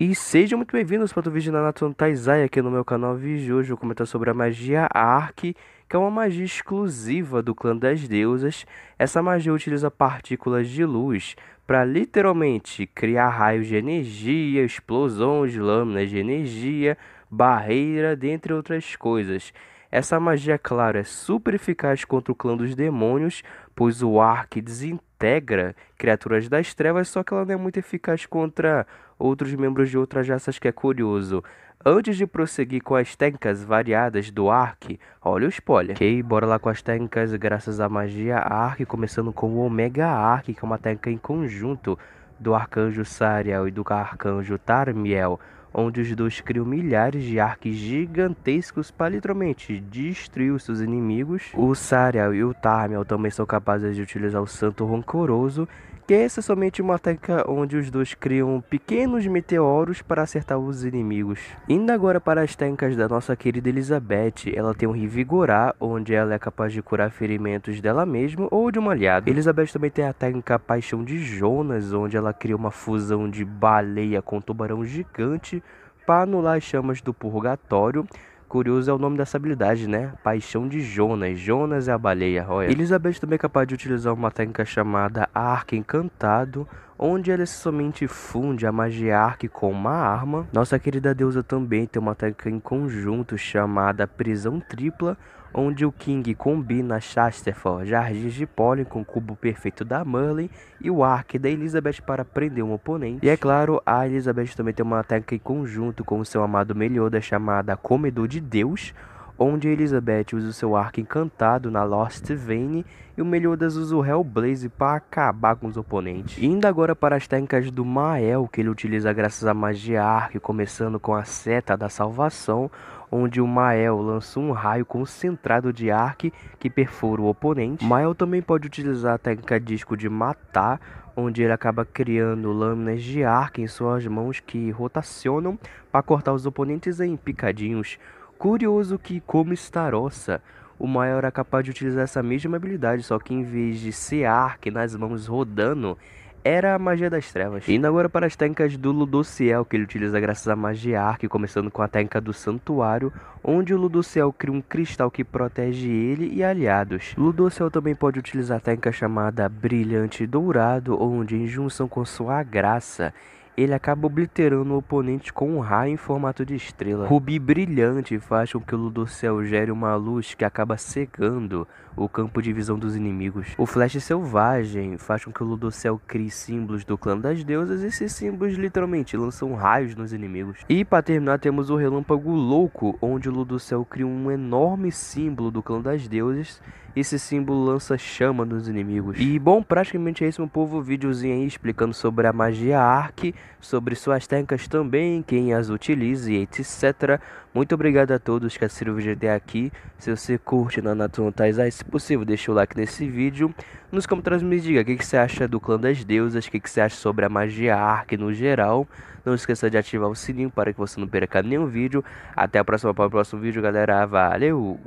E sejam muito bem-vindos para o vídeo da Natsun Taizai aqui no meu canal Vídeo. Hoje eu vou comentar sobre a magia Ark, que é uma magia exclusiva do clã das deusas. Essa magia utiliza partículas de luz para literalmente criar raios de energia, explosões, lâminas de energia, barreira, dentre outras coisas. Essa magia, claro, é super eficaz contra o clã dos demônios, pois o Ark desintegra integra criaturas das trevas, só que ela não é muito eficaz contra outros membros de outras raças, que é curioso. Antes de prosseguir com as técnicas variadas do Ark, olha o spoiler. Ok, bora lá com as técnicas graças à magia Ark, começando com o Omega Ark, que é uma técnica em conjunto do Arcanjo Sariel e do Arcanjo Tarmiel onde os dois criam milhares de arques gigantescos para literalmente destruir os seus inimigos. O Sariel e o Tarmel também são capazes de utilizar o Santo Roncoroso, que é essencialmente uma técnica onde os dois criam pequenos meteoros para acertar os inimigos. Indo agora para as técnicas da nossa querida Elizabeth, ela tem um Revigorar, onde ela é capaz de curar ferimentos dela mesma ou de um aliado. Elizabeth também tem a técnica Paixão de Jonas, onde ela cria uma fusão de baleia com um tubarão gigante para anular as chamas do purgatório. Curioso é o nome dessa habilidade, né? Paixão de Jonas. Jonas é a baleia, olha. Elizabeth também é capaz de utilizar uma técnica chamada Arca Encantado, onde ela somente funde a magia arc com uma arma. Nossa querida deusa também tem uma técnica em conjunto chamada Prisão Tripla, onde o King combina Chesterford, Jardins de Pollen com o cubo perfeito da Merlin e o arc da Elizabeth para prender um oponente. E é claro, a Elizabeth também tem uma técnica em conjunto com o seu amado Meliodas chamada Comedor de Deus, onde Elizabeth usa o seu arco encantado na Lost Vane e o Meliodas usa o Hellblaze para acabar com os oponentes. Indo agora para as técnicas do Mael, que ele utiliza graças à magia arco, começando com a seta da salvação, onde o Mael lança um raio concentrado de arco que perfura o oponente. Mael também pode utilizar a técnica disco de matar, onde ele acaba criando lâminas de arco em suas mãos que rotacionam para cortar os oponentes em picadinhos. Curioso que, como Starossa, o maior era é capaz de utilizar essa mesma habilidade, só que em vez de ser arque nas mãos rodando, era a magia das trevas. Indo agora para as técnicas do Ludociel, que ele utiliza graças à magia arc, começando com a técnica do santuário, onde o Ludociel cria um cristal que protege ele e aliados. Ludociel também pode utilizar a técnica chamada brilhante dourado, onde em junção com sua graça, ele acaba obliterando o oponente com um raio em formato de estrela. Rubi brilhante faz com que o Ludocel gere uma luz que acaba cegando o campo de visão dos inimigos. O Flash selvagem faz com que o Ludocel crie símbolos do clã das deusas e esses símbolos literalmente lançam raios nos inimigos. E para terminar temos o Relâmpago Louco, onde o Ludocel cria um enorme símbolo do clã das deusas esse símbolo lança chama nos inimigos. E bom, praticamente é isso, meu povo. Vídeozinho aí explicando sobre a magia Arc, sobre suas técnicas também, quem as utiliza e etc. Muito obrigado a todos que assistiram o vídeo até aqui. Se você curte na Natuna Taizai, se possível, deixa o like nesse vídeo. Nos comentários me diga o que, que, você acha do Clã das Deusas, o que, que, você acha sobre a magia Arc no geral. Não esqueça de ativar o sininho para que você não perca nenhum vídeo. Até a próxima, para o próximo vídeo, galera. Valeu!